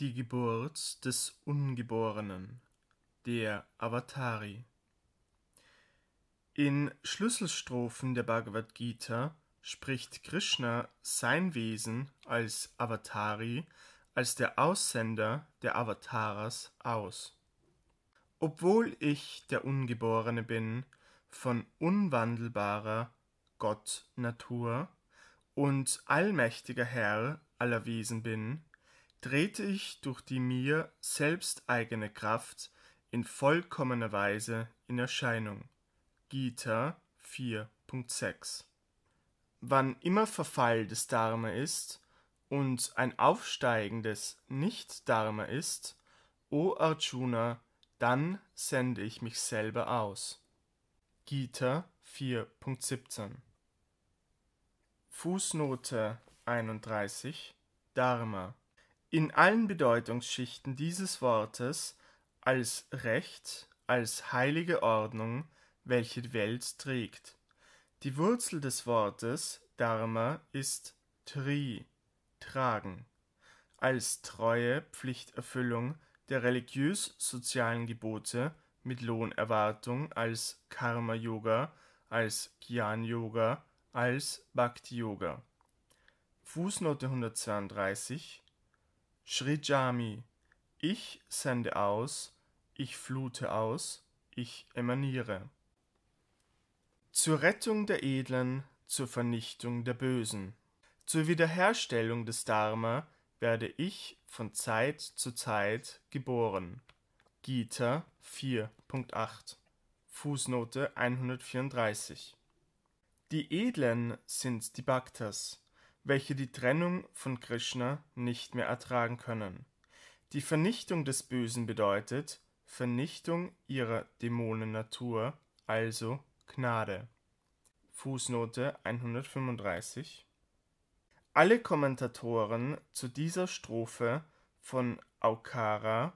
Die Geburt des Ungeborenen, der Avatari. In Schlüsselstrophen der Bhagavad Gita spricht Krishna sein Wesen als Avatari, als der Aussender der Avataras aus. Obwohl ich der Ungeborene bin, von unwandelbarer Gott Natur und allmächtiger Herr aller Wesen bin, trete ich durch die mir selbst eigene Kraft in vollkommener Weise in Erscheinung. Gita 4.6 Wann immer Verfall des Dharma ist und ein aufsteigendes Nicht-Dharma ist, O Arjuna, dann sende ich mich selber aus. Gita 4.17 Fußnote 31 Dharma in allen Bedeutungsschichten dieses Wortes als Recht, als heilige Ordnung, welche die Welt trägt. Die Wurzel des Wortes Dharma ist Tri, tragen, als treue Pflichterfüllung der religiös-sozialen Gebote mit Lohnerwartung als Karma-Yoga, als Gyan-Yoga, als Bhakti-Yoga. Fußnote 132 Srijami. Ich sende aus, ich flute aus, ich emaniere. Zur Rettung der Edlen, zur Vernichtung der Bösen. Zur Wiederherstellung des Dharma werde ich von Zeit zu Zeit geboren. Gita 4.8 Fußnote 134 Die Edlen sind die Bhaktas, welche die Trennung von Krishna nicht mehr ertragen können. Die Vernichtung des Bösen bedeutet Vernichtung ihrer Dämonennatur, also Gnade. Fußnote 135 Alle Kommentatoren zu dieser Strophe von Aukara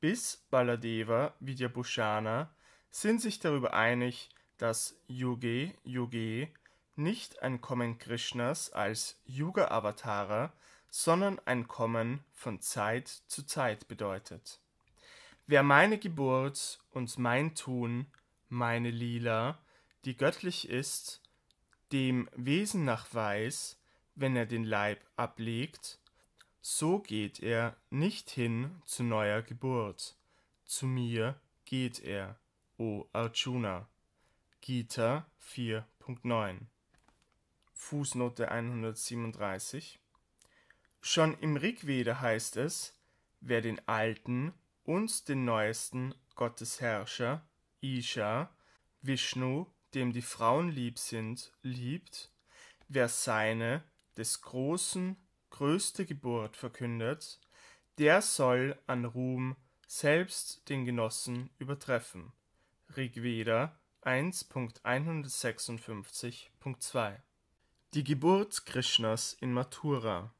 bis Baladeva Vidyabhushana sind sich darüber einig, dass Yuge Yuge nicht ein Kommen Krishnas als Yuga-Avatare, sondern ein Kommen von Zeit zu Zeit bedeutet. Wer meine Geburt und mein Tun, meine Lila, die göttlich ist, dem Wesen nach weiß, wenn er den Leib ablegt, so geht er nicht hin zu neuer Geburt. Zu mir geht er, o Arjuna. Gita 4.9 Fußnote 137. Schon im Rigveda heißt es, wer den alten und den neuesten Gottesherrscher, Isha, Vishnu, dem die Frauen lieb sind, liebt, wer seine, des großen, größte Geburt verkündet, der soll an Ruhm selbst den Genossen übertreffen. Rigveda 1.156.2 die Geburt Krishnas in Mathura.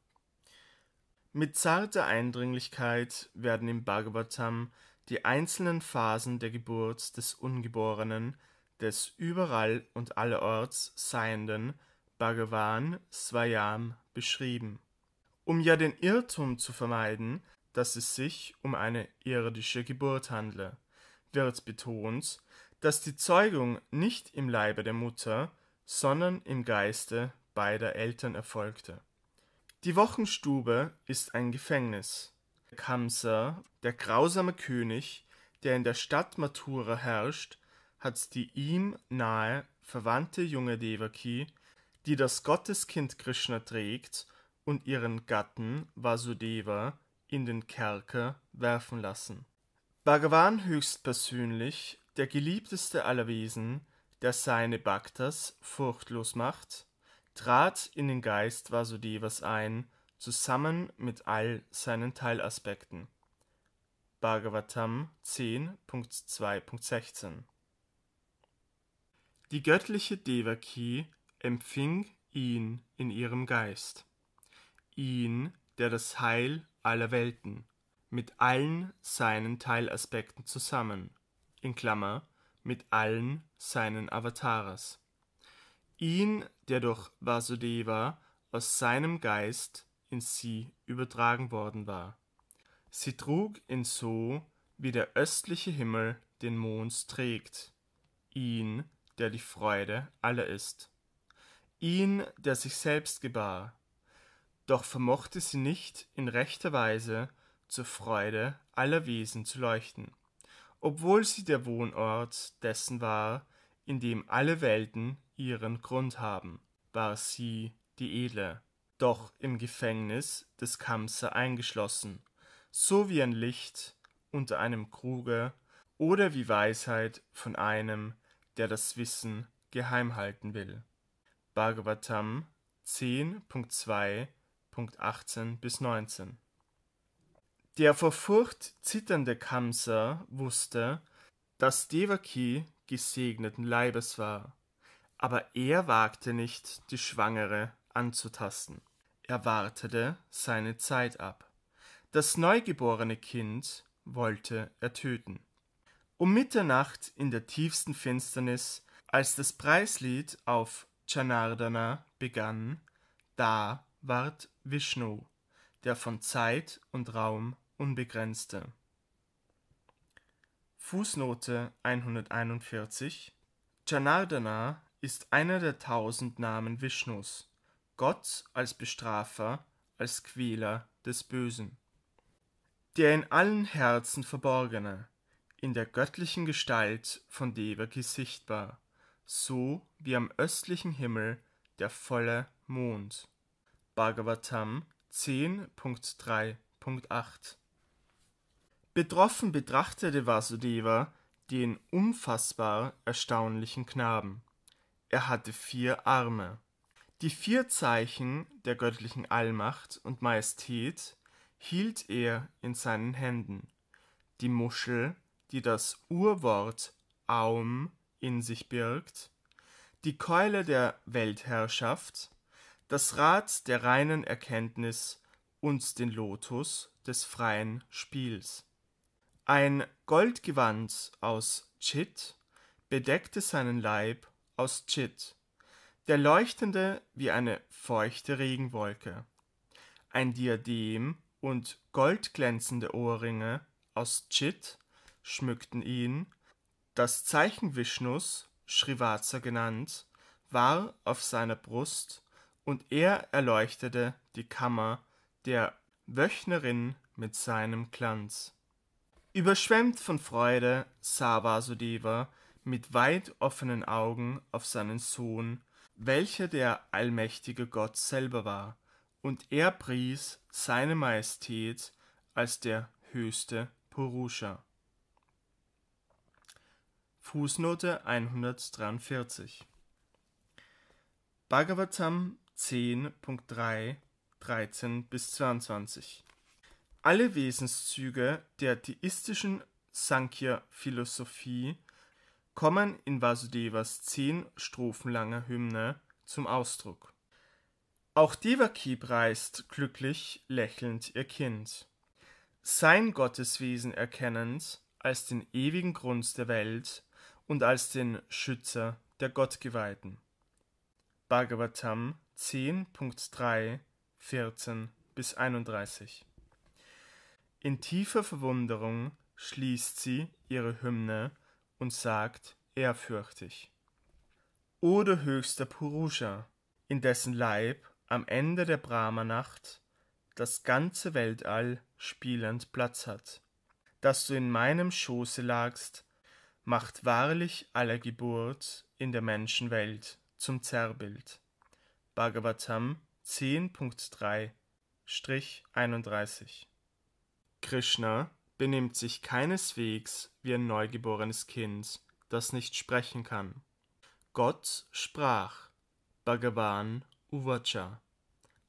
Mit zarter Eindringlichkeit werden im Bhagavatam die einzelnen Phasen der Geburt des Ungeborenen, des überall und allerorts Seienden Bhagavan Swayam beschrieben. Um ja den Irrtum zu vermeiden, dass es sich um eine irdische Geburt handle, wird betont, dass die Zeugung nicht im Leibe der Mutter, sondern im Geiste beider Eltern erfolgte. Die Wochenstube ist ein Gefängnis. Kamsa, der grausame König, der in der Stadt Mathura herrscht, hat die ihm nahe verwandte junge Devaki, die das Gotteskind Krishna trägt, und ihren Gatten Vasudeva in den Kerker werfen lassen. Bhagavan höchstpersönlich, der geliebteste aller Wesen, der seine Bhaktas furchtlos macht, Trat in den Geist war so jeweils ein, zusammen mit all seinen Teilaspekten. Bhagavatam 10.2.16 Die göttliche Devaki empfing ihn in ihrem Geist, ihn, der das Heil aller Welten, mit allen seinen Teilaspekten zusammen, in Klammer, mit allen seinen Avatars ihn, der durch Vasudeva aus seinem Geist in sie übertragen worden war. Sie trug ihn so, wie der östliche Himmel den Mond trägt, ihn, der die Freude aller ist, ihn, der sich selbst gebar, doch vermochte sie nicht in rechter Weise zur Freude aller Wesen zu leuchten, obwohl sie der Wohnort dessen war, in dem alle Welten ihren Grund haben, war sie, die Edle, doch im Gefängnis des Kamse eingeschlossen, so wie ein Licht unter einem Kruge oder wie Weisheit von einem, der das Wissen geheim halten will. Bhagavatam 10.2.18 bis 19 Der vor Furcht zitternde Kamsa wusste, dass Devaki gesegneten Leibes war aber er wagte nicht, die Schwangere anzutasten. Er wartete seine Zeit ab. Das neugeborene Kind wollte er töten. Um Mitternacht in der tiefsten Finsternis, als das Preislied auf Janardana begann, da ward Vishnu, der von Zeit und Raum unbegrenzte. Fußnote 141 Janardana ist einer der tausend Namen Vishnus, Gott als Bestrafer, als Quäler des Bösen. Der in allen Herzen verborgene, in der göttlichen Gestalt von Devaki sichtbar, so wie am östlichen Himmel der volle Mond. Bhagavatam 10.3.8 Betroffen betrachtete Vasudeva den unfassbar erstaunlichen Knaben er hatte vier Arme. Die vier Zeichen der göttlichen Allmacht und Majestät hielt er in seinen Händen. Die Muschel, die das Urwort Aum in sich birgt, die Keule der Weltherrschaft, das Rad der reinen Erkenntnis und den Lotus des freien Spiels. Ein Goldgewand aus Chit bedeckte seinen Leib aus Chit, der leuchtende wie eine feuchte Regenwolke, ein Diadem und goldglänzende Ohrringe aus Chit schmückten ihn, das Zeichen Vishnus, Srivatsa genannt, war auf seiner Brust und er erleuchtete die Kammer der Wöchnerin mit seinem Glanz. Überschwemmt von Freude sah Vasudeva mit weit offenen Augen auf seinen Sohn, welcher der allmächtige Gott selber war, und er pries seine Majestät als der höchste Purusha. Fußnote 143 Bhagavatam 10.3 13 bis 22 Alle Wesenszüge der theistischen Sankhya-Philosophie kommen in Vasudevas zehn Strophen langer Hymne zum Ausdruck. Auch Devaki preist glücklich lächelnd ihr Kind. Sein Gotteswesen erkennend als den ewigen Grund der Welt und als den Schützer der Gottgeweihten. Bhagavatam 10.3, 14 bis 31. In tiefer Verwunderung schließt sie ihre Hymne und sagt ehrfürchtig. O du höchster Purusha, in dessen Leib am Ende der Brahmanacht das ganze Weltall spielend Platz hat. Dass du in meinem Schoße lagst, macht wahrlich aller Geburt in der Menschenwelt zum Zerrbild. Bhagavatam 10.3-31 Krishna benimmt sich keineswegs wie ein neugeborenes Kind, das nicht sprechen kann. Gott sprach, Bhagavan Uvacha,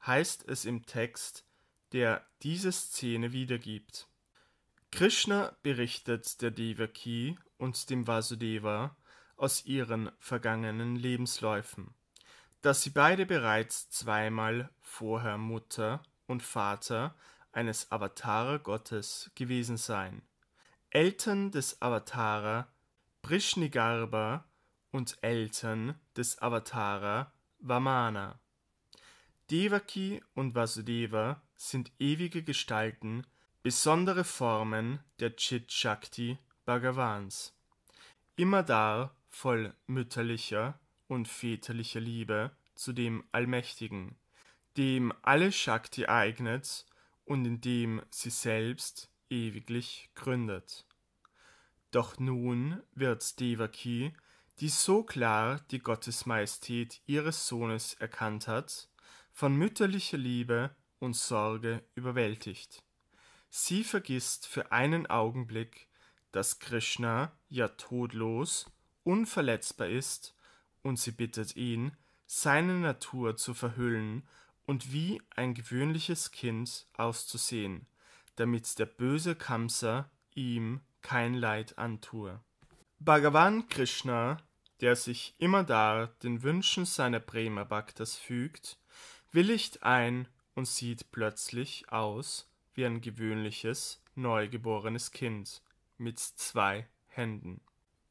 heißt es im Text, der diese Szene wiedergibt. Krishna berichtet der Devaki und dem Vasudeva aus ihren vergangenen Lebensläufen, dass sie beide bereits zweimal vorher Mutter und Vater eines Avatara Gottes gewesen sein. Eltern des Avatara Brishnigarba und Eltern des Avatara Vamana. Devaki und Vasudeva sind ewige Gestalten, besondere Formen der Chit Shakti Bhagavans. Immerdar voll mütterlicher und väterlicher Liebe zu dem Allmächtigen, dem alle Shakti eignet und indem sie selbst ewiglich gründet. Doch nun wird Devaki, die so klar die Gottesmajestät ihres Sohnes erkannt hat, von mütterlicher Liebe und Sorge überwältigt. Sie vergisst für einen Augenblick, dass Krishna ja todlos, unverletzbar ist, und sie bittet ihn, seine Natur zu verhüllen und wie ein gewöhnliches Kind auszusehen, damit der böse Kamsa ihm kein Leid antue. Bhagavan Krishna, der sich immerdar den Wünschen seiner Prema Bhaktas fügt, willigt ein und sieht plötzlich aus wie ein gewöhnliches, neugeborenes Kind mit zwei Händen.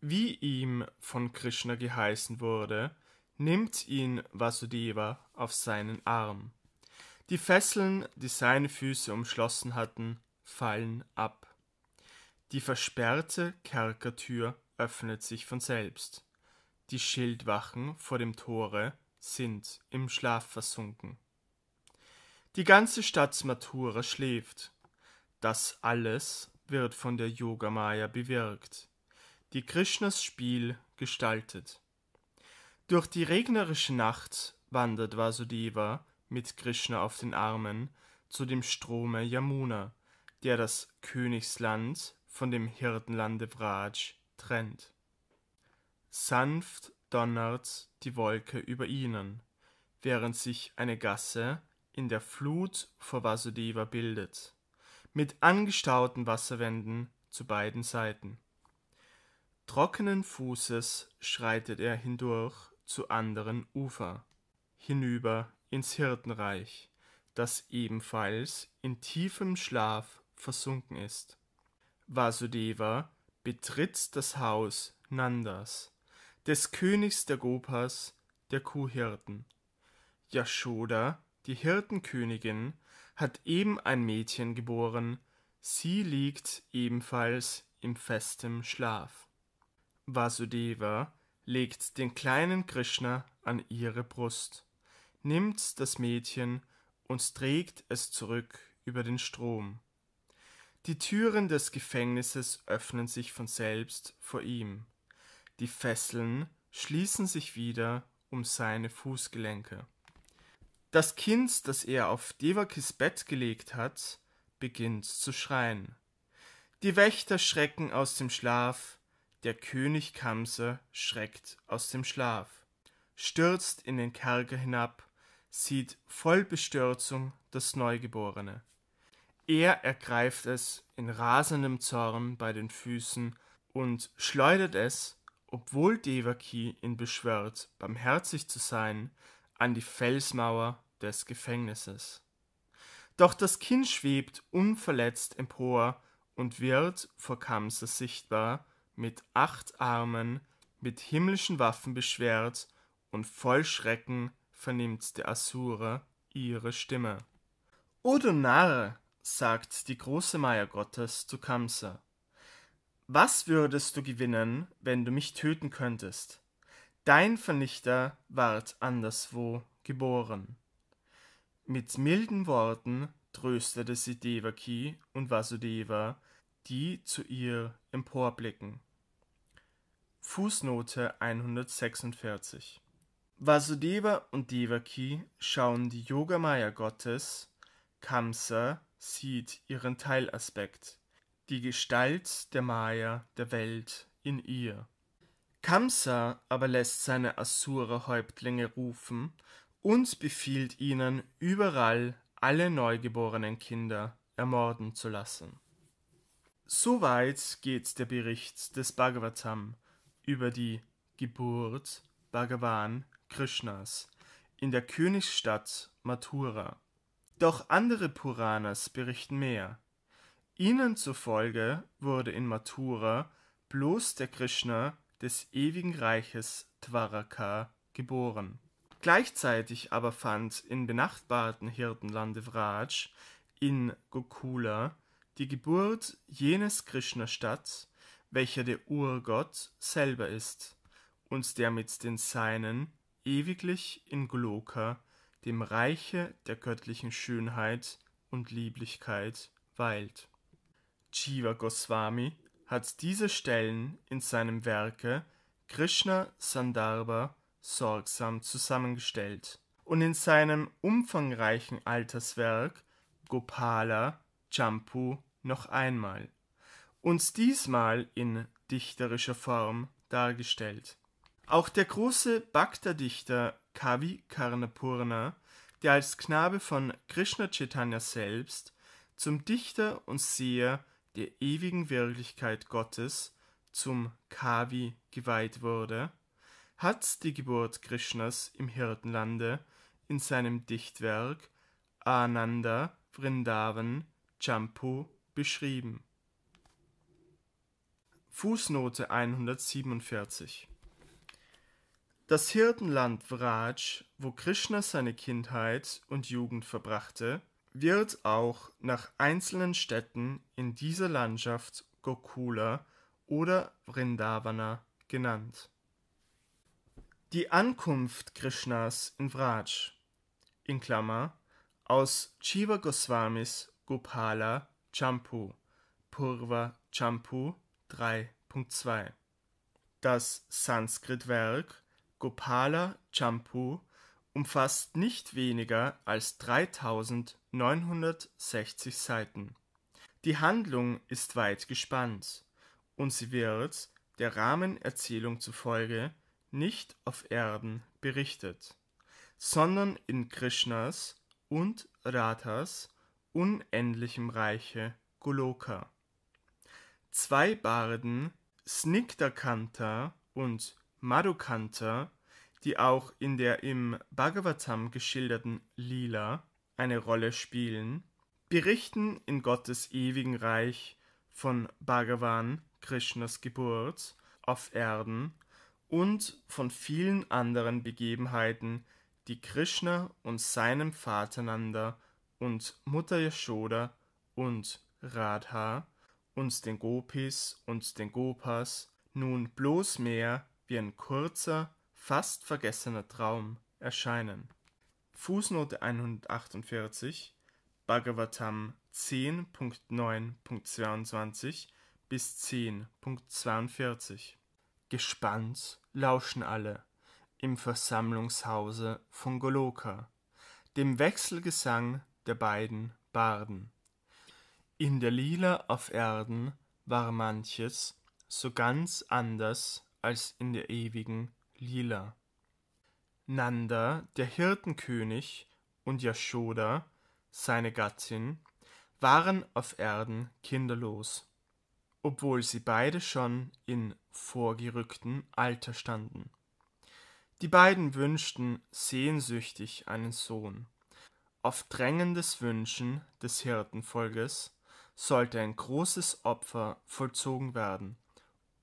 Wie ihm von Krishna geheißen wurde, nimmt ihn Vasudeva auf seinen Arm. Die Fesseln, die seine Füße umschlossen hatten, fallen ab. Die versperrte Kerkertür öffnet sich von selbst. Die Schildwachen vor dem Tore sind im Schlaf versunken. Die ganze Stadt Mathura schläft. Das alles wird von der Yogamaya bewirkt, die Krishnas Spiel gestaltet. Durch die regnerische Nacht wandert Vasudeva mit Krishna auf den Armen zu dem Strome Yamuna, der das Königsland von dem Hirtenlande Vraj trennt. Sanft donnert die Wolke über ihnen, während sich eine Gasse in der Flut vor Vasudeva bildet, mit angestauten Wasserwänden zu beiden Seiten. Trockenen Fußes schreitet er hindurch zu anderen Ufer, hinüber ins Hirtenreich, das ebenfalls in tiefem Schlaf versunken ist. Vasudeva betritt das Haus Nandas, des Königs der Gopas, der Kuhhirten. Yashoda, die Hirtenkönigin, hat eben ein Mädchen geboren, sie liegt ebenfalls im festem Schlaf. Vasudeva legt den kleinen Krishna an ihre Brust, nimmt das Mädchen und trägt es zurück über den Strom. Die Türen des Gefängnisses öffnen sich von selbst vor ihm. Die Fesseln schließen sich wieder um seine Fußgelenke. Das Kind, das er auf Devakis Bett gelegt hat, beginnt zu schreien. Die Wächter schrecken aus dem Schlaf, der König Kamse schreckt aus dem Schlaf, stürzt in den Kerker hinab, sieht voll Bestürzung das Neugeborene. Er ergreift es in rasendem Zorn bei den Füßen und schleudert es, obwohl Devaki ihn beschwört, barmherzig zu sein, an die Felsmauer des Gefängnisses. Doch das Kind schwebt unverletzt empor und wird vor Kamse sichtbar, mit acht Armen, mit himmlischen Waffen beschwert, und voll Schrecken vernimmt der Asura ihre Stimme. O du Narr, sagt die große Maya Gottes zu Kamsa, was würdest du gewinnen, wenn du mich töten könntest? Dein Vernichter ward anderswo geboren. Mit milden Worten tröstete sie Devaki und Vasudeva, die zu ihr emporblicken. Fußnote 146 Vasudeva und Devaki schauen die Yogamaya Gottes, Kamsa sieht ihren Teilaspekt, die Gestalt der Maya der Welt in ihr. Kamsa aber lässt seine Asura-Häuptlinge rufen und befiehlt ihnen, überall alle neugeborenen Kinder ermorden zu lassen. Soweit geht der Bericht des Bhagavatam – über die Geburt Bhagavan Krishnas in der Königsstadt Mathura. Doch andere Puranas berichten mehr. Ihnen zufolge wurde in Mathura bloß der Krishna des ewigen Reiches Dwaraka geboren. Gleichzeitig aber fand in benachbarten Hirtenlande Vraj in Gokula die Geburt jenes Krishna statt, welcher der Urgott selber ist und der mit den Seinen ewiglich in Gloka, dem Reiche der göttlichen Schönheit und Lieblichkeit, weilt. Jiva Goswami hat diese Stellen in seinem Werke Krishna Sandarbha sorgsam zusammengestellt und in seinem umfangreichen Alterswerk Gopala Champu noch einmal und diesmal in dichterischer Form dargestellt. Auch der große Bhakta-Dichter Kavi Karnapurna, der als Knabe von Krishna Chaitanya selbst zum Dichter und Seher der ewigen Wirklichkeit Gottes, zum Kavi geweiht wurde, hat die Geburt Krishnas im Hirtenlande in seinem Dichtwerk Ananda Vrindavan Champu beschrieben Fußnote 147 Das Hirtenland Vraj, wo Krishna seine Kindheit und Jugend verbrachte, wird auch nach einzelnen Städten in dieser Landschaft Gokula oder Vrindavana genannt. Die Ankunft Krishnas in Vraj in Klammer aus Chiva Goswamis Gopala Champu Purva Champu 3.2. Das Sanskrit-Werk Gopala Champu umfasst nicht weniger als 3960 Seiten. Die Handlung ist weit gespannt und sie wird, der Rahmenerzählung zufolge, nicht auf Erden berichtet, sondern in Krishnas und Radhas unendlichem Reiche Goloka. Zwei Barden, Snigdhakanter und Madhukanta, die auch in der im Bhagavatam geschilderten Lila eine Rolle spielen, berichten in Gottes ewigen Reich von Bhagavan, Krishnas Geburt, auf Erden und von vielen anderen Begebenheiten, die Krishna und seinem Vater Nanda und Mutter Yashoda und Radha uns den Gopis und den Gopas nun bloß mehr wie ein kurzer, fast vergessener Traum erscheinen. Fußnote 148 Bhagavatam 10.9.22 bis 10.42 Gespannt lauschen alle im Versammlungshause von Goloka, dem Wechselgesang der beiden Barden. In der Lila auf Erden war manches so ganz anders als in der ewigen Lila. Nanda, der Hirtenkönig, und Yashoda, seine Gattin, waren auf Erden kinderlos, obwohl sie beide schon in vorgerücktem Alter standen. Die beiden wünschten sehnsüchtig einen Sohn. Auf drängendes Wünschen des Hirtenvolkes sollte ein großes Opfer vollzogen werden,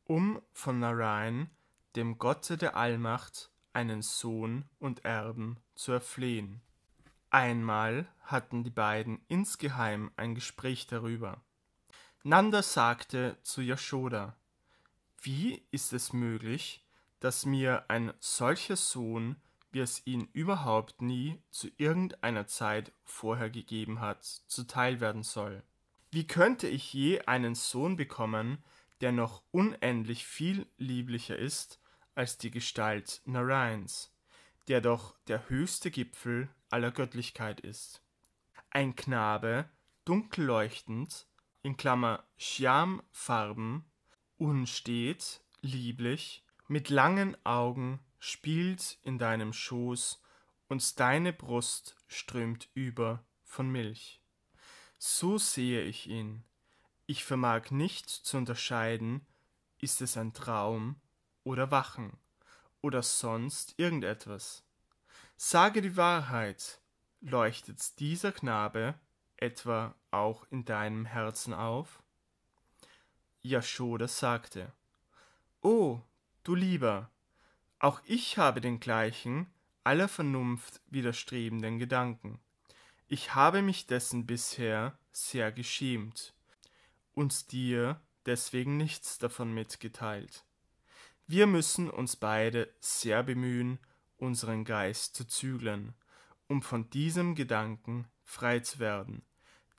um von Narayan, dem Gotte der Allmacht, einen Sohn und Erben zu erflehen. Einmal hatten die beiden insgeheim ein Gespräch darüber. Nanda sagte zu Yashoda, wie ist es möglich, dass mir ein solcher Sohn, wie es ihn überhaupt nie zu irgendeiner Zeit vorher gegeben hat, zuteil werden soll? Wie könnte ich je einen Sohn bekommen, der noch unendlich viel lieblicher ist als die Gestalt Narayans, der doch der höchste Gipfel aller Göttlichkeit ist? Ein Knabe, dunkelleuchtend, in Klammer Shyamfarben, unstet, lieblich, mit langen Augen spielt in deinem Schoß und deine Brust strömt über von Milch. So sehe ich ihn. Ich vermag nicht zu unterscheiden, ist es ein Traum oder Wachen oder sonst irgendetwas. Sage die Wahrheit, leuchtet dieser Knabe etwa auch in deinem Herzen auf? Yashoda sagte, Oh, du Lieber, auch ich habe den gleichen, aller Vernunft widerstrebenden Gedanken. Ich habe mich dessen bisher sehr geschämt und dir deswegen nichts davon mitgeteilt. Wir müssen uns beide sehr bemühen, unseren Geist zu zügeln, um von diesem Gedanken frei zu werden,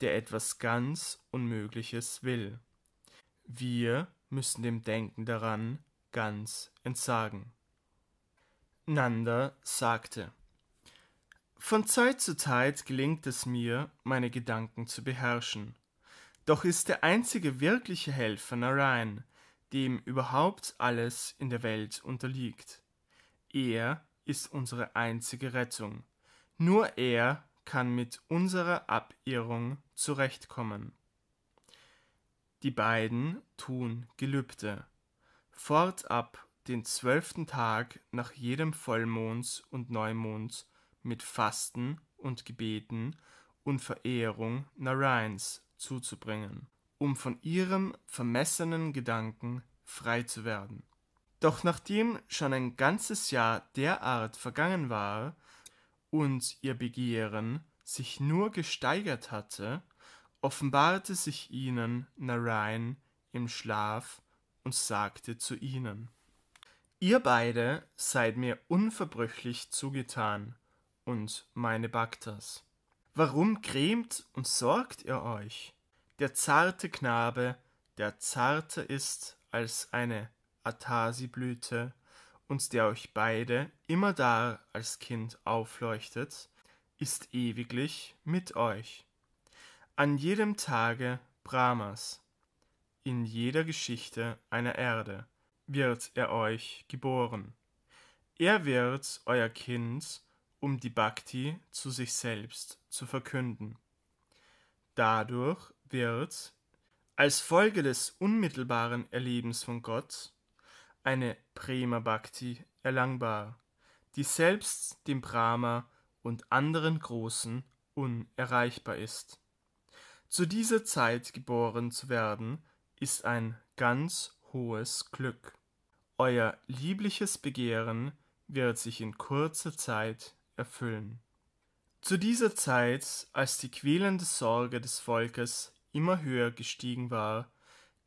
der etwas ganz Unmögliches will. Wir müssen dem Denken daran ganz entsagen. Nanda sagte von Zeit zu Zeit gelingt es mir, meine Gedanken zu beherrschen. Doch ist der einzige wirkliche Helfer Narayan, dem überhaupt alles in der Welt unterliegt. Er ist unsere einzige Rettung. Nur er kann mit unserer Abirrung zurechtkommen. Die beiden tun Gelübde. Fortab den zwölften Tag nach jedem Vollmond und Neumond mit Fasten und Gebeten und Verehrung Narayans zuzubringen, um von ihrem vermessenen Gedanken frei zu werden. Doch nachdem schon ein ganzes Jahr derart vergangen war und ihr Begehren sich nur gesteigert hatte, offenbarte sich ihnen Narayan im Schlaf und sagte zu ihnen Ihr beide seid mir unverbrüchlich zugetan, und meine Baktas. Warum grämt und sorgt ihr euch? Der zarte Knabe, der zarter ist als eine Athasiblüte und der euch beide immer da als Kind aufleuchtet, ist ewiglich mit euch. An jedem Tage Brahmas, in jeder Geschichte einer Erde wird er euch geboren. Er wird euer Kind um die Bhakti zu sich selbst zu verkünden. Dadurch wird als Folge des unmittelbaren Erlebens von Gott eine Prema Bhakti erlangbar, die selbst dem Brahma und anderen Großen unerreichbar ist. Zu dieser Zeit geboren zu werden, ist ein ganz hohes Glück. Euer liebliches Begehren wird sich in kurzer Zeit erfüllen. Zu dieser Zeit, als die quälende Sorge des Volkes immer höher gestiegen war,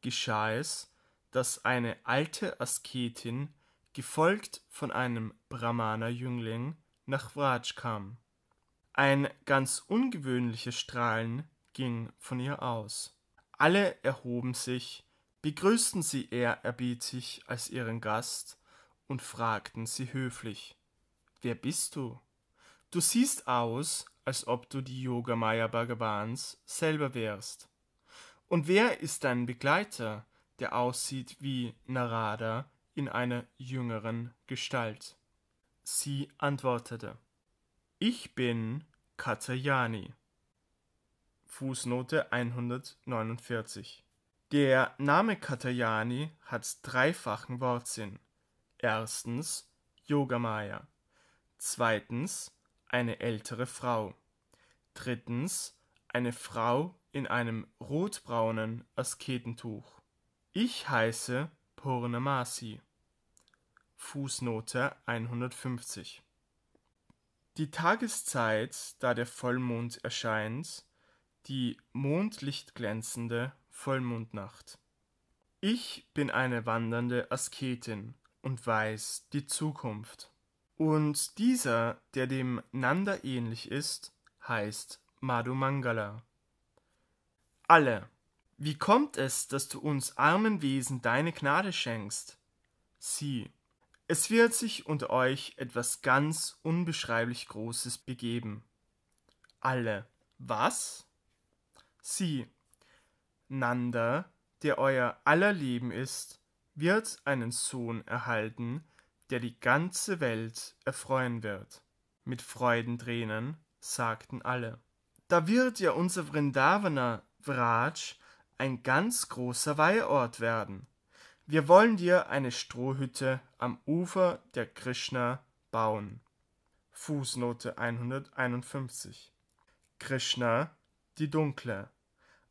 geschah es, dass eine alte Asketin, gefolgt von einem Brahmana-Jüngling, nach Vraj kam. Ein ganz ungewöhnliches Strahlen ging von ihr aus. Alle erhoben sich, begrüßten sie ehrerbietig als ihren Gast und fragten sie höflich: Wer bist du? Du siehst aus, als ob du die Yogamaya Bhagavans selber wärst. Und wer ist dein Begleiter, der aussieht wie Narada in einer jüngeren Gestalt? Sie antwortete: Ich bin Katayani. Fußnote 149. Der Name Katayani hat dreifachen Wortsinn. Erstens Yogamaya, zweitens eine ältere Frau. Drittens eine Frau in einem rotbraunen Asketentuch. Ich heiße Purnamasi. Fußnote 150. Die Tageszeit, da der Vollmond erscheint, die mondlichtglänzende Vollmondnacht. Ich bin eine wandernde Asketin und weiß die Zukunft. Und dieser, der dem Nanda ähnlich ist, heißt Madhumangala. Alle. Wie kommt es, dass du uns armen Wesen deine Gnade schenkst? Sie. Es wird sich unter euch etwas ganz unbeschreiblich Großes begeben. Alle. Was? Sie. Nanda, der euer aller Leben ist, wird einen Sohn erhalten, der die ganze Welt erfreuen wird. Mit Freudentränen sagten alle. Da wird ja unser Vrindavana Vraj ein ganz großer Weihort werden. Wir wollen dir eine Strohhütte am Ufer der Krishna bauen. Fußnote 151. Krishna, die Dunkle.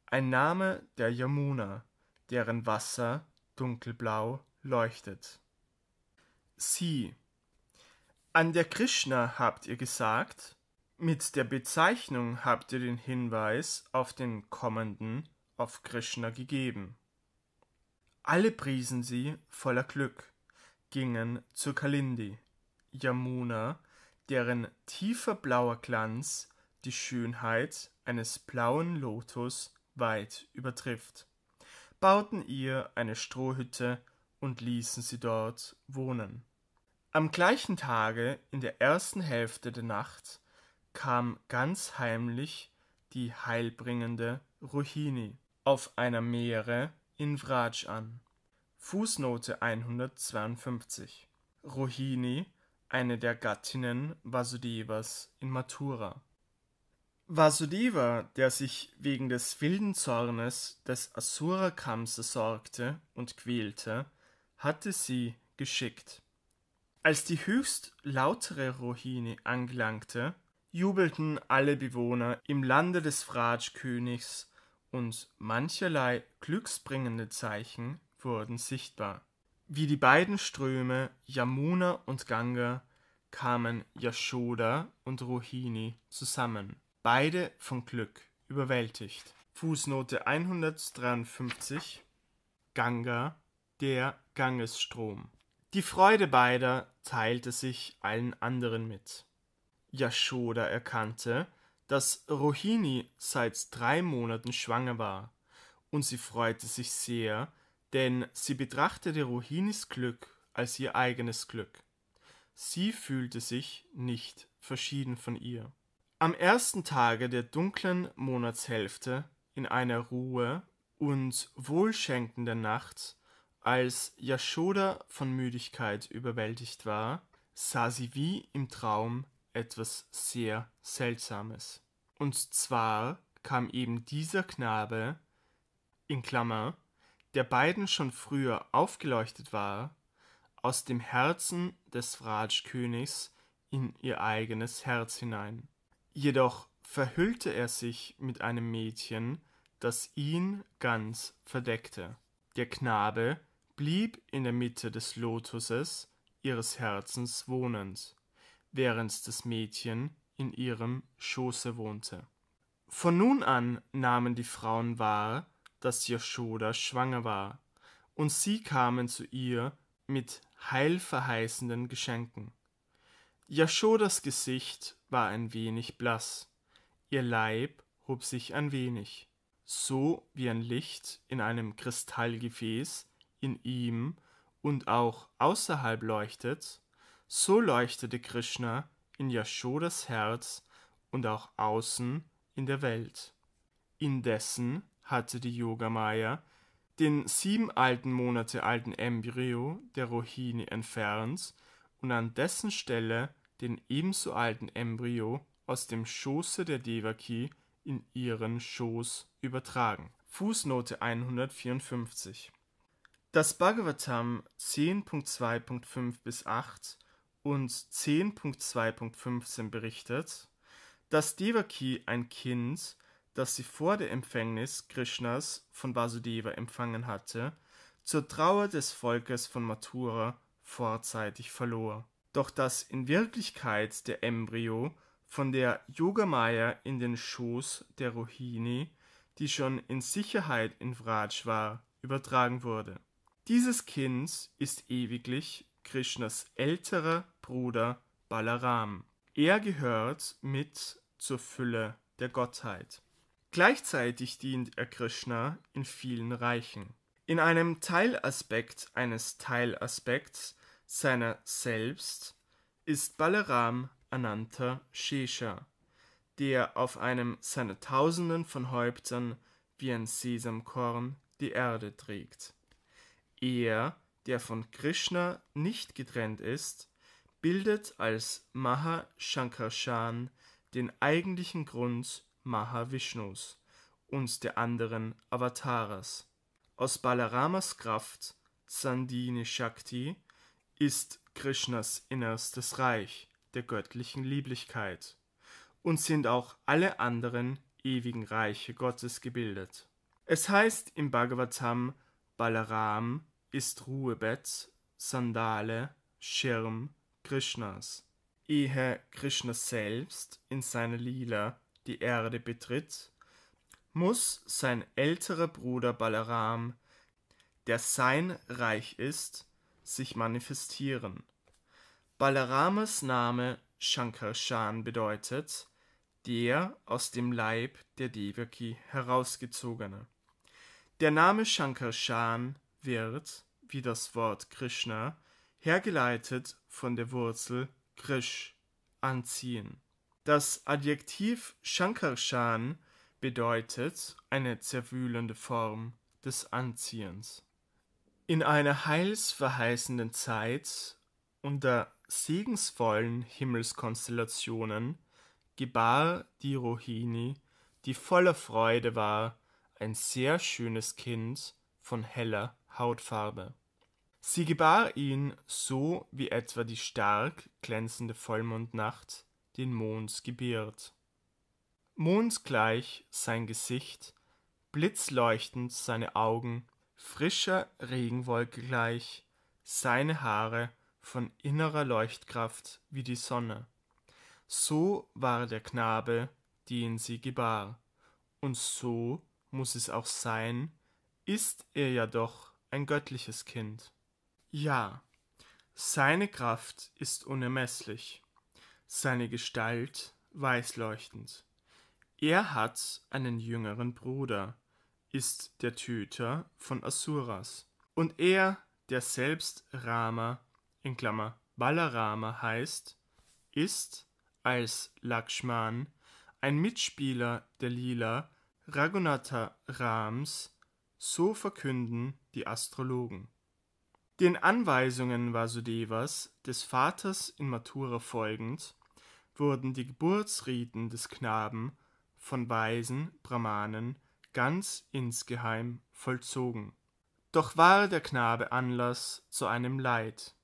Ein Name der Yamuna, deren Wasser dunkelblau leuchtet. Sie. An der Krishna habt ihr gesagt, mit der Bezeichnung habt ihr den Hinweis auf den kommenden, auf Krishna gegeben. Alle priesen sie voller Glück, gingen zur Kalindi, Yamuna, deren tiefer blauer Glanz die Schönheit eines blauen Lotus weit übertrifft, bauten ihr eine Strohhütte und ließen sie dort wohnen. Am gleichen Tage, in der ersten Hälfte der Nacht, kam ganz heimlich die heilbringende Rohini auf einer Meere in Vraj an. Fußnote 152 Rohini, eine der Gattinnen Vasudevas in Mathura. Vasudeva, der sich wegen des wilden Zornes des Asura-Kamse sorgte und quälte, hatte sie geschickt. Als die höchst lautere Rohini anlangte, jubelten alle Bewohner im Lande des Vraj-Königs und mancherlei glücksbringende Zeichen wurden sichtbar. Wie die beiden Ströme Yamuna und Ganga kamen Yashoda und Rohini zusammen, beide von Glück überwältigt. Fußnote 153 Ganga, der Gangesstrom. Die Freude beider teilte sich allen anderen mit. Yashoda erkannte, dass Rohini seit drei Monaten schwanger war, und sie freute sich sehr, denn sie betrachtete Rohinis Glück als ihr eigenes Glück. Sie fühlte sich nicht verschieden von ihr. Am ersten Tage der dunklen Monatshälfte, in einer Ruhe und wohlschenkenden Nacht, als Yashoda von Müdigkeit überwältigt war, sah sie wie im Traum etwas sehr Seltsames. Und zwar kam eben dieser Knabe, in Klammer, der beiden schon früher aufgeleuchtet war, aus dem Herzen des vraj in ihr eigenes Herz hinein. Jedoch verhüllte er sich mit einem Mädchen, das ihn ganz verdeckte. Der Knabe blieb in der Mitte des Lotuses ihres Herzens wohnend, während das Mädchen in ihrem Schoße wohnte. Von nun an nahmen die Frauen wahr, dass Yashoda schwanger war, und sie kamen zu ihr mit heilverheißenden Geschenken. Yashodas Gesicht war ein wenig blass, ihr Leib hob sich ein wenig, so wie ein Licht in einem Kristallgefäß in ihm und auch außerhalb leuchtet, so leuchtete Krishna in Yashodas Herz und auch außen in der Welt. Indessen hatte die Yogamaya den sieben alten Monate alten Embryo der Rohini entfernt und an dessen Stelle den ebenso alten Embryo aus dem Schoße der Devaki in ihren Schoß übertragen. Fußnote 154 das Bhagavatam 10.2.5 bis 8 und 10.2.15 berichtet, dass Devaki ein Kind, das sie vor der Empfängnis Krishnas von Vasudeva empfangen hatte, zur Trauer des Volkes von Mathura vorzeitig verlor. Doch dass in Wirklichkeit der Embryo von der Yogamaya in den Schoß der Rohini, die schon in Sicherheit in Vraj war, übertragen wurde. Dieses Kind ist ewiglich Krishnas älterer Bruder Balaram. Er gehört mit zur Fülle der Gottheit. Gleichzeitig dient er Krishna in vielen Reichen. In einem Teilaspekt eines Teilaspekts seiner selbst ist Balaram Ananta Shesha, der auf einem seiner Tausenden von Häuptern wie ein Sesamkorn die Erde trägt. Er, der von Krishna nicht getrennt ist, bildet als Maha Shankarshan den eigentlichen Grund Mahavishnus und der anderen Avataras. Aus Balaramas Kraft, Sandini Shakti, ist Krishnas innerstes Reich der göttlichen Lieblichkeit und sind auch alle anderen ewigen Reiche Gottes gebildet. Es heißt im Bhagavatam, Balaram ist Ruhebett, Sandale, Schirm Krishnas. Ehe Krishna selbst in seiner Lila die Erde betritt, muss sein älterer Bruder Balaram, der sein Reich ist, sich manifestieren. Balaramas Name Shankarshan bedeutet der aus dem Leib der Devaki herausgezogene. Der Name Shankarshan wird, wie das Wort Krishna, hergeleitet von der Wurzel Krish, anziehen. Das Adjektiv Shankarshan bedeutet eine zerwühlende Form des Anziehens. In einer heilsverheißenden Zeit unter segensvollen Himmelskonstellationen gebar die Rohini, die voller Freude war, ein sehr schönes Kind von heller Hautfarbe. Sie gebar ihn so wie etwa die stark glänzende Vollmondnacht den Mond gebiert. Mondgleich sein Gesicht, blitzleuchtend seine Augen, frischer Regenwolke gleich, seine Haare von innerer Leuchtkraft wie die Sonne. So war der Knabe, den sie gebar, und so muß es auch sein, ist er ja doch ein göttliches Kind. Ja, seine Kraft ist unermesslich, seine Gestalt weißleuchtend. Er hat einen jüngeren Bruder, ist der Tüter von Asuras. Und er, der selbst Rama, in Klammer Balarama heißt, ist als Lakshman ein Mitspieler der Lila Raghunatha Rams so verkünden die Astrologen. Den Anweisungen Vasudevas, des Vaters in Mathura folgend, wurden die Geburtsriten des Knaben von Weisen Brahmanen ganz insgeheim vollzogen. Doch war der Knabe Anlass zu einem Leid.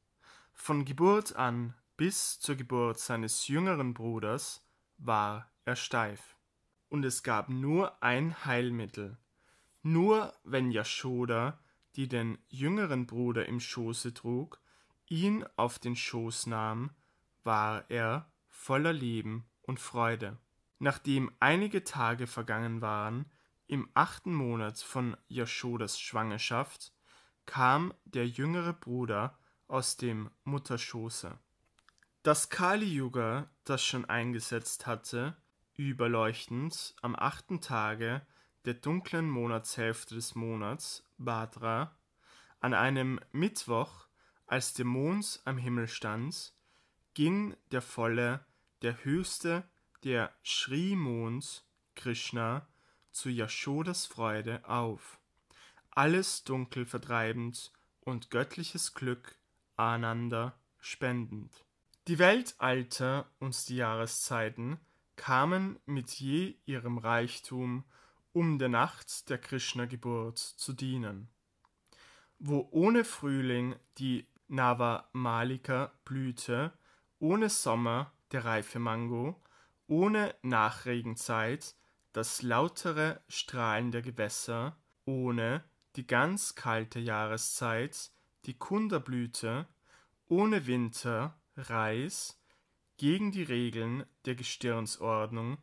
Von Geburt an bis zur Geburt seines jüngeren Bruders war er steif. Und es gab nur ein Heilmittel, nur wenn Yashoda, die den jüngeren Bruder im Schoße trug, ihn auf den Schoß nahm, war er voller Leben und Freude. Nachdem einige Tage vergangen waren, im achten Monat von Yashodas Schwangerschaft, kam der jüngere Bruder aus dem Mutterschoße. Das Kali Yuga, das schon eingesetzt hatte, überleuchtend am achten Tage der dunklen Monatshälfte des Monats Bhadra, an einem Mittwoch, als der Mond am Himmel stand, ging der volle, der höchste, der Shri-Mond Krishna zu Yashodas Freude auf, alles Dunkel vertreibend und göttliches Glück Ananda spendend. Die Weltalter und die Jahreszeiten kamen mit je ihrem Reichtum um der Nacht der Krishna-Geburt zu dienen, wo ohne Frühling die Navamalika blüte ohne Sommer der reife Mango, ohne Nachregenzeit das lautere Strahlen der Gewässer, ohne die ganz kalte Jahreszeit die Kunderblüte, ohne Winter Reis, gegen die Regeln der Gestirnsordnung,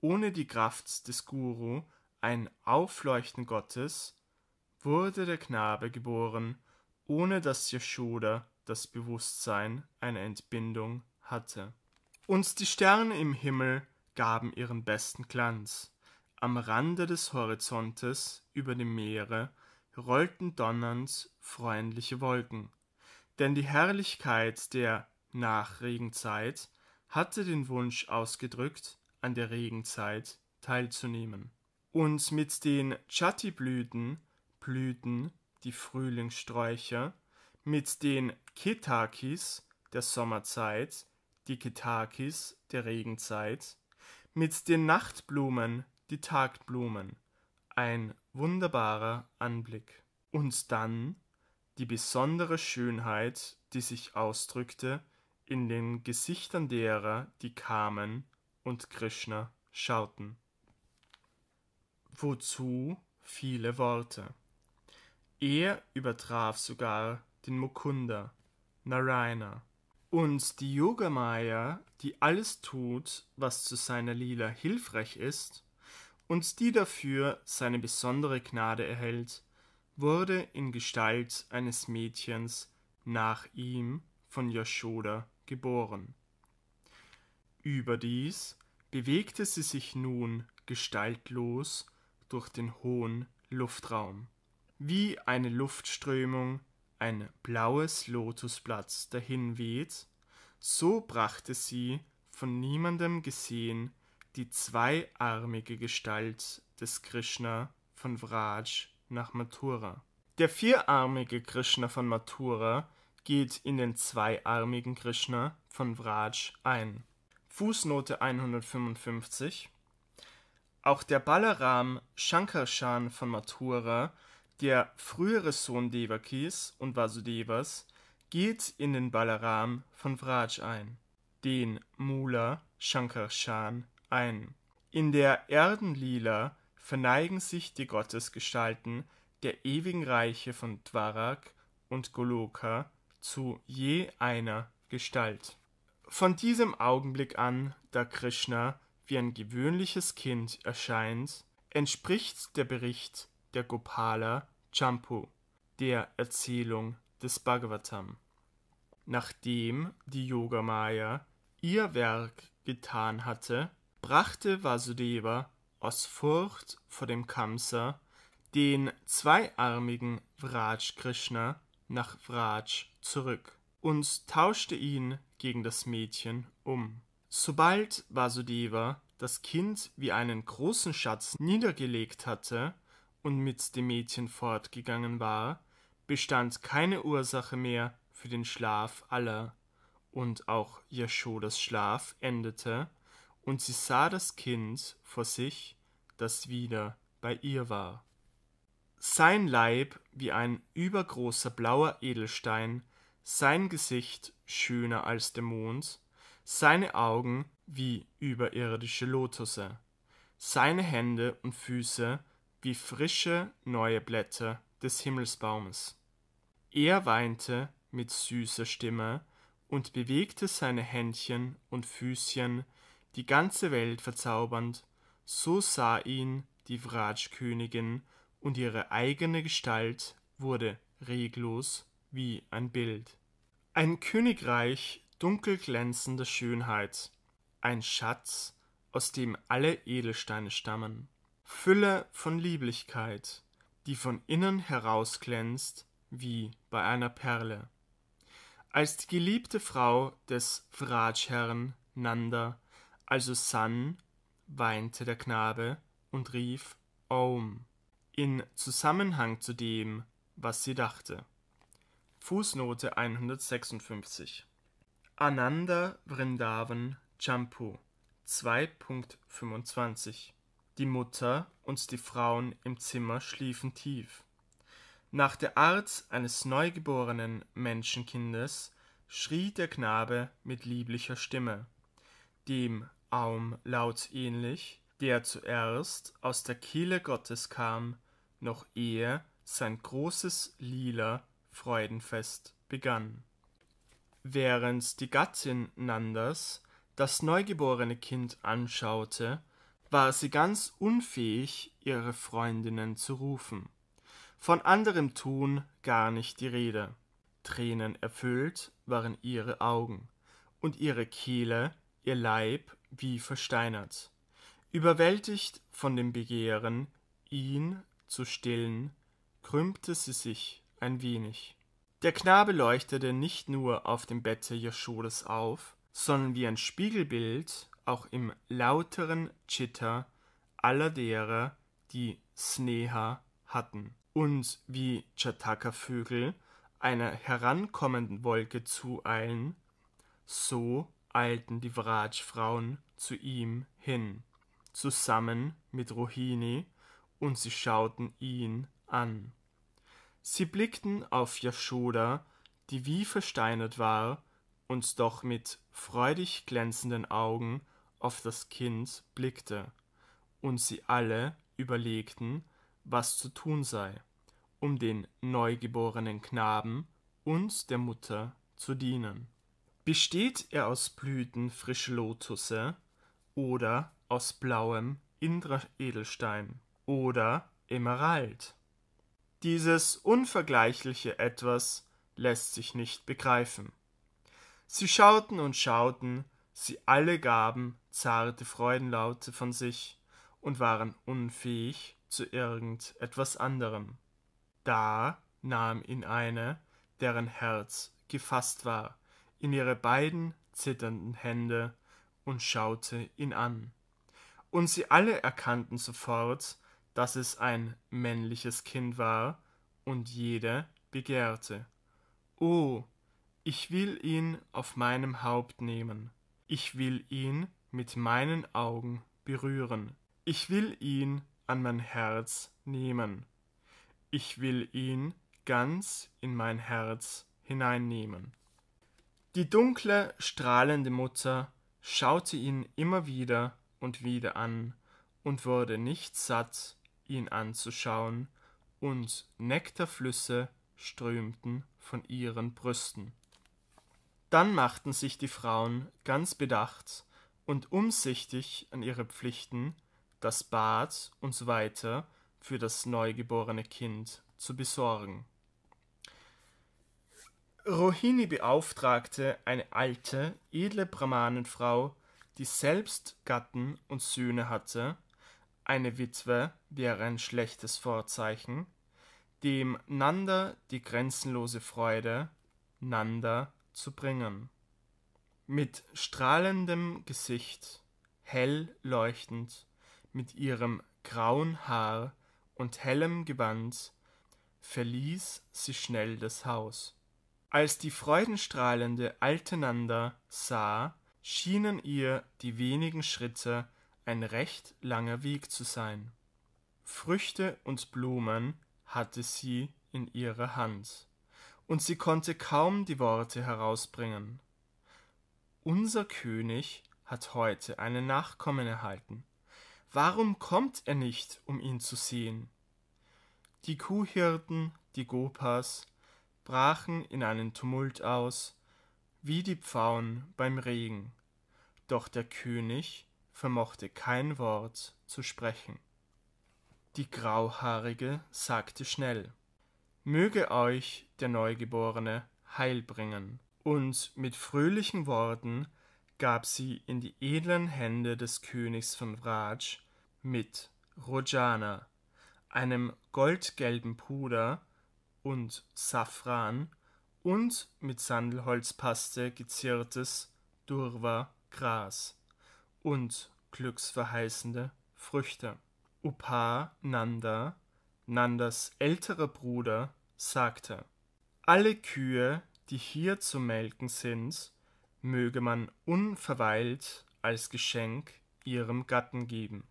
ohne die Kraft des Guru ein Aufleuchten Gottes, wurde der Knabe geboren, ohne dass Jeschuda das Bewusstsein einer Entbindung hatte. Und die Sterne im Himmel gaben ihren besten Glanz. Am Rande des Horizontes über dem Meere rollten donnernd freundliche Wolken. Denn die Herrlichkeit der Nachregenzeit hatte den Wunsch ausgedrückt, an der Regenzeit teilzunehmen. Und mit den Chatiblüten, Blüten, die Frühlingssträucher, mit den Ketakis, der Sommerzeit, die Ketakis, der Regenzeit, mit den Nachtblumen, die Tagblumen, ein wunderbarer Anblick. Und dann die besondere Schönheit, die sich ausdrückte in den Gesichtern derer, die kamen und Krishna schauten wozu viele Worte. Er übertraf sogar den Mukunda, Narayana. Und die Yogamaya, die alles tut, was zu seiner Lila hilfreich ist, und die dafür seine besondere Gnade erhält, wurde in Gestalt eines Mädchens nach ihm von Yashoda geboren. Überdies bewegte sie sich nun gestaltlos durch den hohen Luftraum. Wie eine Luftströmung ein blaues Lotusblatt dahin weht, so brachte sie, von niemandem gesehen, die zweiarmige Gestalt des Krishna von Vraj nach Mathura. Der vierarmige Krishna von Mathura geht in den zweiarmigen Krishna von Vraj ein. Fußnote 155 auch der Balaram Shankarshan von Mathura, der frühere Sohn Devakis und Vasudevas, geht in den Balaram von Vraj ein, den Mula Shankarshan ein. In der Erdenlila verneigen sich die Gottesgestalten der ewigen Reiche von Dwarak und Goloka zu je einer Gestalt. Von diesem Augenblick an, da Krishna wie ein gewöhnliches Kind erscheint, entspricht der Bericht der Gopala Champu der Erzählung des Bhagavatam. Nachdem die Yogamaya ihr Werk getan hatte, brachte Vasudeva aus Furcht vor dem Kamsa den zweiarmigen Vraj Krishna nach Vraj zurück und tauschte ihn gegen das Mädchen um. Sobald Vasudeva das Kind wie einen großen Schatz niedergelegt hatte und mit dem Mädchen fortgegangen war, bestand keine Ursache mehr für den Schlaf aller, und auch Yashodas Schlaf endete, und sie sah das Kind vor sich, das wieder bei ihr war. Sein Leib wie ein übergroßer blauer Edelstein, sein Gesicht schöner als der Mond, seine Augen wie überirdische Lotusse, seine Hände und Füße wie frische neue Blätter des Himmelsbaumes. Er weinte mit süßer Stimme und bewegte seine Händchen und Füßchen, die ganze Welt verzaubernd, so sah ihn die Vratschkönigin und ihre eigene Gestalt wurde reglos wie ein Bild. Ein Königreich dunkelglänzende Schönheit, ein Schatz, aus dem alle Edelsteine stammen, Fülle von Lieblichkeit, die von innen heraus glänzt wie bei einer Perle. Als die geliebte Frau des Vratsherrn Nanda, also San, weinte der Knabe und rief Om in Zusammenhang zu dem, was sie dachte. Fußnote 156 Ananda Vrindavan Champu 2.25 Die Mutter und die Frauen im Zimmer schliefen tief. Nach der Art eines neugeborenen Menschenkindes schrie der Knabe mit lieblicher Stimme, dem Aum laut ähnlich, der zuerst aus der Kehle Gottes kam, noch ehe sein großes lila Freudenfest begann. Während die Gattin Nandas das neugeborene Kind anschaute, war sie ganz unfähig, ihre Freundinnen zu rufen. Von anderem Tun gar nicht die Rede. Tränen erfüllt waren ihre Augen und ihre Kehle, ihr Leib wie versteinert. Überwältigt von dem Begehren, ihn zu stillen, krümmte sie sich ein wenig. Der Knabe leuchtete nicht nur auf dem Bette Jescholes auf, sondern wie ein Spiegelbild auch im lauteren Chitter aller derer, die Sneha hatten. Und wie Chataka-Vögel einer herankommenden Wolke zueilen, so eilten die Vraj-Frauen zu ihm hin, zusammen mit Rohini, und sie schauten ihn an. Sie blickten auf Yashoda, die wie versteinert war und doch mit freudig glänzenden Augen auf das Kind blickte, und sie alle überlegten, was zu tun sei, um den neugeborenen Knaben und der Mutter zu dienen. Besteht er aus Blüten frische Lotusse oder aus blauem Indra-Edelstein oder Emerald? Dieses unvergleichliche Etwas lässt sich nicht begreifen. Sie schauten und schauten, sie alle gaben zarte Freudenlaute von sich und waren unfähig zu irgend etwas anderem. Da nahm ihn eine, deren Herz gefasst war, in ihre beiden zitternden Hände und schaute ihn an. Und sie alle erkannten sofort, dass es ein männliches Kind war und jeder begehrte. Oh, ich will ihn auf meinem Haupt nehmen, ich will ihn mit meinen Augen berühren, ich will ihn an mein Herz nehmen, ich will ihn ganz in mein Herz hineinnehmen. Die dunkle, strahlende Mutter schaute ihn immer wieder und wieder an und wurde nicht satt ihn anzuschauen, und Nektarflüsse strömten von ihren Brüsten. Dann machten sich die Frauen ganz bedacht und umsichtig an ihre Pflichten, das Bad und so weiter für das neugeborene Kind zu besorgen. Rohini beauftragte eine alte, edle Brahmanenfrau, die selbst Gatten und Söhne hatte, eine Witwe wäre ein schlechtes Vorzeichen, dem Nanda die grenzenlose Freude, Nanda zu bringen. Mit strahlendem Gesicht, hell leuchtend, mit ihrem grauen Haar und hellem Gewand verließ sie schnell das Haus. Als die freudenstrahlende alte Nanda sah, schienen ihr die wenigen Schritte ein recht langer Weg zu sein. Früchte und Blumen hatte sie in ihrer Hand, und sie konnte kaum die Worte herausbringen. Unser König hat heute einen Nachkommen erhalten. Warum kommt er nicht, um ihn zu sehen? Die Kuhhirten, die Gopas, brachen in einen Tumult aus, wie die Pfauen beim Regen. Doch der König vermochte kein Wort zu sprechen. Die Grauhaarige sagte schnell Möge euch der Neugeborene Heil bringen. Und mit fröhlichen Worten gab sie in die edlen Hände des Königs von Vraj mit Rojana, einem goldgelben Puder und Safran und mit Sandelholzpaste geziertes Durva Gras und glücksverheißende Früchte. Upa Nanda, Nandas älterer Bruder, sagte, alle Kühe, die hier zu melken sind, möge man unverweilt als Geschenk ihrem Gatten geben.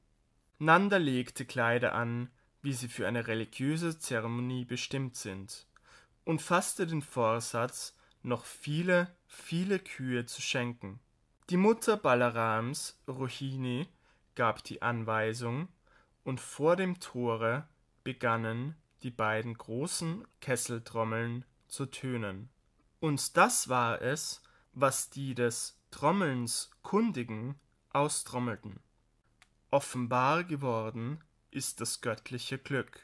Nanda legte Kleider an, wie sie für eine religiöse Zeremonie bestimmt sind, und fasste den Vorsatz, noch viele, viele Kühe zu schenken. Die Mutter Balarams, Rohini, gab die Anweisung, und vor dem Tore begannen die beiden großen Kesseltrommeln zu tönen. Und das war es, was die des Trommelns Kundigen austrommelten. Offenbar geworden ist das göttliche Glück,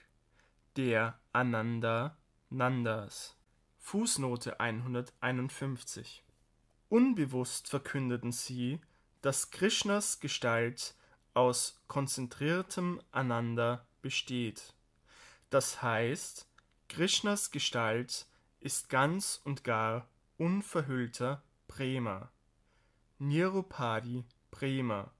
der Ananda Nandas. Fußnote 151 Unbewusst verkündeten sie, dass Krishnas Gestalt aus konzentriertem Ananda besteht. Das heißt, Krishnas Gestalt ist ganz und gar unverhüllter Prema, Nirupadi Prema,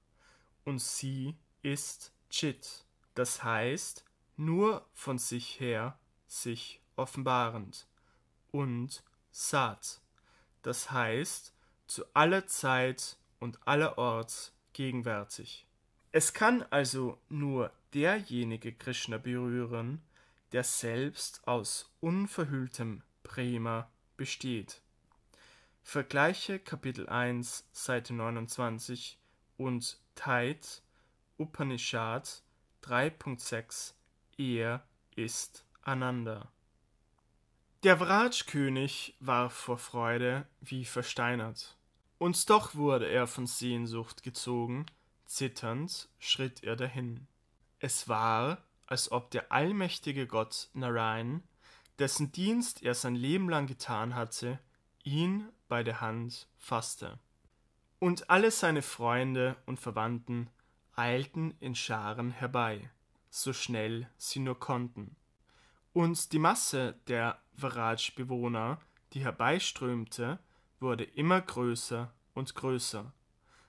und sie ist Chit, das heißt nur von sich her sich offenbarend, und Sat, das heißt zu aller Zeit und allerorts gegenwärtig. Es kann also nur derjenige Krishna berühren, der selbst aus unverhülltem Prema besteht. Vergleiche Kapitel 1, Seite 29 und Tait Upanishad 3.6 Er ist Ananda. Der Vraj-König war vor Freude wie versteinert. Und doch wurde er von Sehnsucht gezogen, zitternd schritt er dahin. Es war, als ob der allmächtige Gott Narayan, dessen Dienst er sein Leben lang getan hatte, ihn bei der Hand fasste. Und alle seine Freunde und Verwandten eilten in Scharen herbei, so schnell sie nur konnten. Und die Masse der Varaj-Bewohner, die herbeiströmte, wurde immer größer und größer,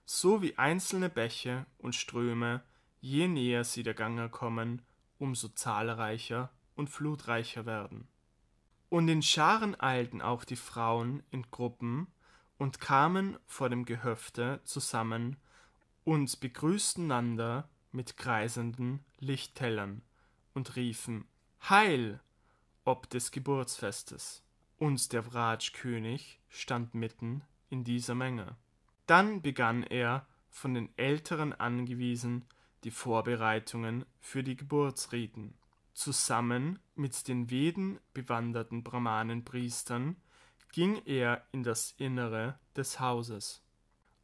so wie einzelne Bäche und Ströme, je näher sie der Gange kommen, umso zahlreicher und flutreicher werden. Und in Scharen eilten auch die Frauen in Gruppen und kamen vor dem Gehöfte zusammen und begrüßten einander mit kreisenden Lichttellern und riefen Heil ob des Geburtsfestes und der Wratschkönig stand mitten in dieser Menge. Dann begann er, von den Älteren angewiesen, die Vorbereitungen für die Geburtsriten. Zusammen mit den Veden bewanderten Brahmanenpriestern ging er in das Innere des Hauses.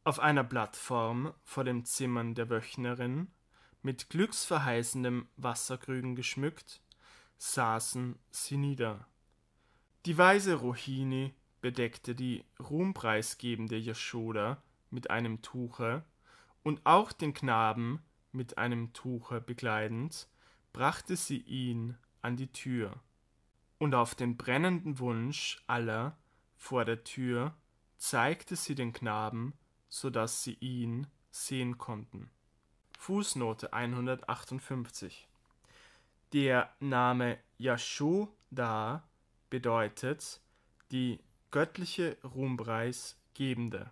Auf einer Plattform vor dem Zimmern der Wöchnerin, mit glücksverheißendem Wasserkrügen geschmückt, saßen sie nieder. Die weise Rohini bedeckte die ruhmpreisgebende Yashoda mit einem Tuche, und auch den Knaben mit einem Tuche begleitend brachte sie ihn an die Tür. Und auf den brennenden Wunsch aller vor der Tür zeigte sie den Knaben, so daß sie ihn sehen konnten. Fußnote 158 Der Name Yashoda bedeutet die göttliche Ruhmpreisgebende.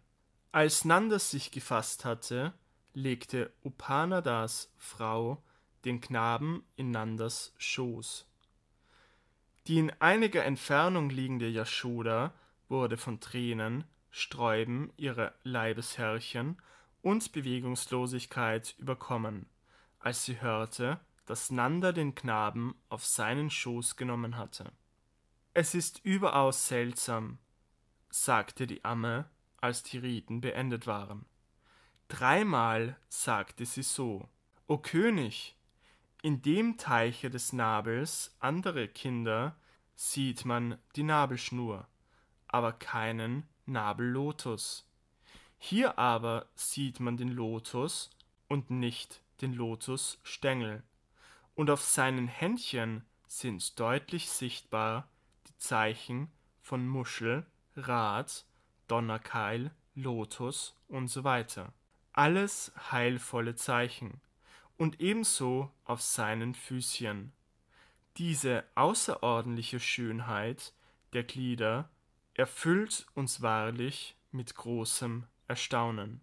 Als Nandas sich gefasst hatte, legte Upanadas Frau den Knaben in Nandas Schoß. Die in einiger Entfernung liegende Yashoda wurde von Tränen, Sträuben ihrer Leibesherrchen und Bewegungslosigkeit überkommen, als sie hörte, dass Nanda den Knaben auf seinen Schoß genommen hatte. Es ist überaus seltsam, sagte die Amme, als die Riten beendet waren. Dreimal sagte sie so O König, in dem Teiche des Nabels andere Kinder sieht man die Nabelschnur, aber keinen Nabellotus. Hier aber sieht man den Lotus und nicht den Lotusstängel, und auf seinen Händchen sind deutlich sichtbar Zeichen von Muschel, Rad, Donnerkeil, Lotus und so weiter. Alles heilvolle Zeichen und ebenso auf seinen Füßchen. Diese außerordentliche Schönheit der Glieder erfüllt uns wahrlich mit großem Erstaunen.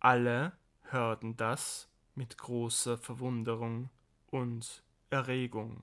Alle hörten das mit großer Verwunderung und Erregung.